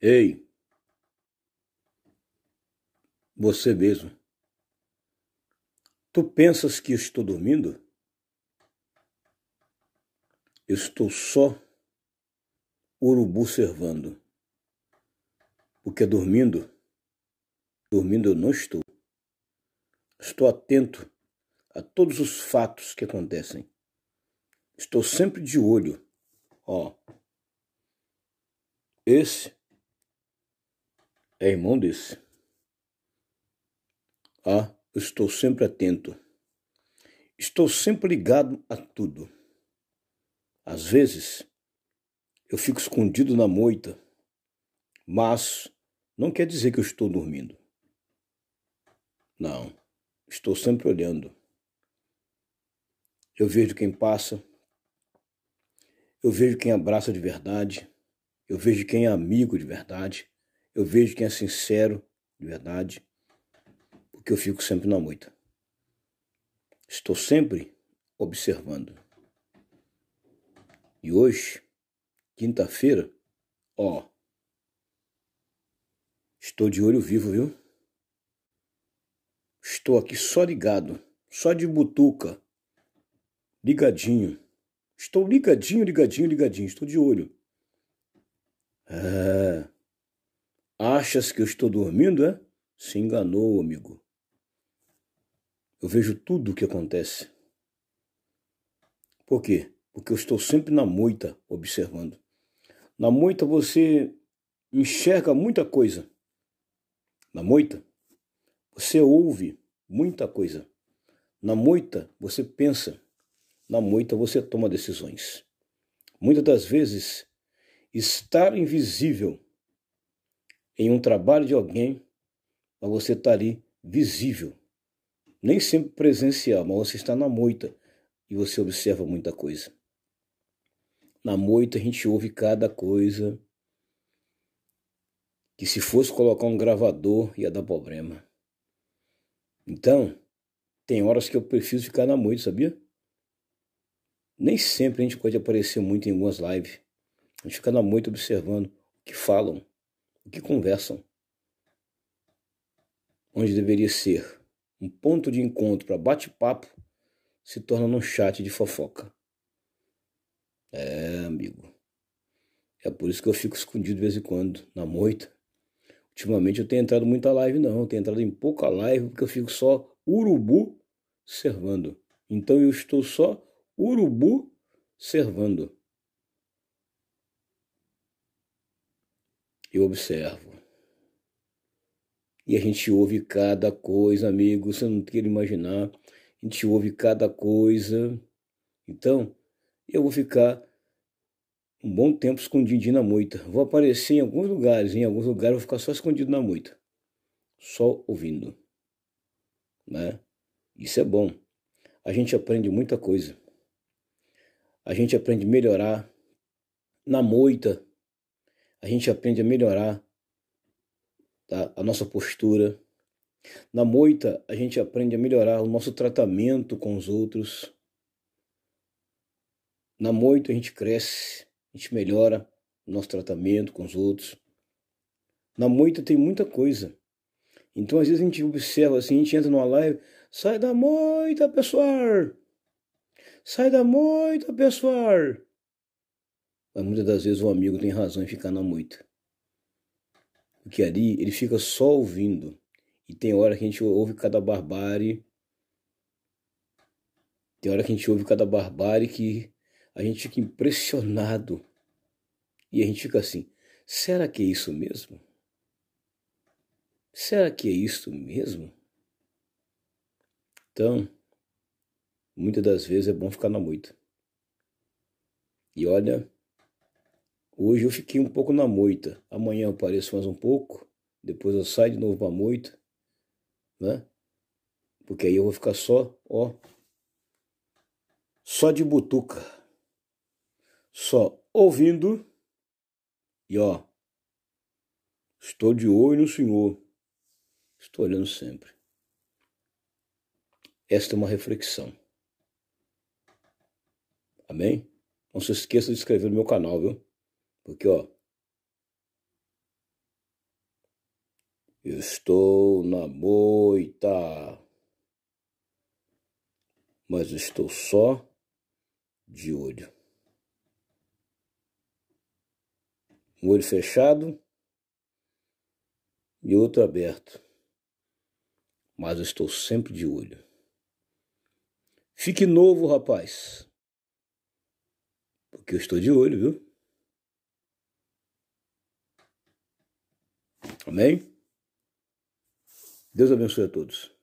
Ei, você mesmo. Tu pensas que estou dormindo? Estou só urubu servando. Porque dormindo, dormindo eu não estou. Estou atento a todos os fatos que acontecem. Estou sempre de olho. Ó, esse é Irmão desse. Ah, eu estou sempre atento. Estou sempre ligado a tudo. Às vezes, eu fico escondido na moita, mas não quer dizer que eu estou dormindo. Não, estou sempre olhando. Eu vejo quem passa, eu vejo quem abraça de verdade, eu vejo quem é amigo de verdade, eu vejo quem é sincero, de verdade, porque eu fico sempre na moita. Estou sempre observando. E hoje, quinta-feira, ó, estou de olho vivo, viu? Estou aqui só ligado, só de butuca, ligadinho. Estou ligadinho, ligadinho, ligadinho, estou de olho. É. Achas que eu estou dormindo, é? Se enganou, amigo. Eu vejo tudo o que acontece. Por quê? Porque eu estou sempre na moita observando. Na moita você enxerga muita coisa. Na moita você ouve muita coisa. Na moita você pensa. Na moita você toma decisões. Muitas das vezes, estar invisível em um trabalho de alguém, para você tá ali visível. Nem sempre presencial, mas você está na moita e você observa muita coisa. Na moita a gente ouve cada coisa que se fosse colocar um gravador ia dar problema. Então, tem horas que eu prefiro ficar na moita, sabia? Nem sempre a gente pode aparecer muito em algumas lives. A gente fica na moita observando o que falam, que conversam. Onde deveria ser um ponto de encontro para bate-papo, se torna num chat de fofoca. É, amigo. É por isso que eu fico escondido de vez em quando, na moita. Ultimamente eu tenho entrado muita live, não. Eu tenho entrado em pouca live, porque eu fico só urubu servando. Então eu estou só urubu servando. Eu observo. E a gente ouve cada coisa, amigo, você não quer imaginar. A gente ouve cada coisa. Então, eu vou ficar um bom tempo escondido na moita. Vou aparecer em alguns lugares, em alguns lugares vou ficar só escondido na moita. Só ouvindo. Né? Isso é bom. A gente aprende muita coisa. A gente aprende a melhorar na moita a gente aprende a melhorar tá? a nossa postura. Na moita, a gente aprende a melhorar o nosso tratamento com os outros. Na moita, a gente cresce, a gente melhora o nosso tratamento com os outros. Na moita tem muita coisa. Então, às vezes, a gente observa assim, a gente entra numa live, sai da moita, pessoal! Sai da moita, pessoal! mas muitas das vezes o amigo tem razão em ficar na moita. Porque ali ele fica só ouvindo. E tem hora que a gente ouve cada barbárie. Tem hora que a gente ouve cada barbárie que a gente fica impressionado. E a gente fica assim: será que é isso mesmo? Será que é isso mesmo? Então, muitas das vezes é bom ficar na moita. E olha, Hoje eu fiquei um pouco na moita. Amanhã eu apareço mais um pouco. Depois eu saio de novo pra moita. Né? Porque aí eu vou ficar só, ó. Só de butuca. Só ouvindo. E ó. Estou de olho no Senhor. Estou olhando sempre. Esta é uma reflexão. Amém? Não se esqueça de inscrever no meu canal, viu? Porque, ó. Eu estou na moita, mas estou só de olho. Um olho fechado e outro aberto, mas estou sempre de olho. Fique novo, rapaz, porque eu estou de olho, viu? Amém? Deus abençoe a todos.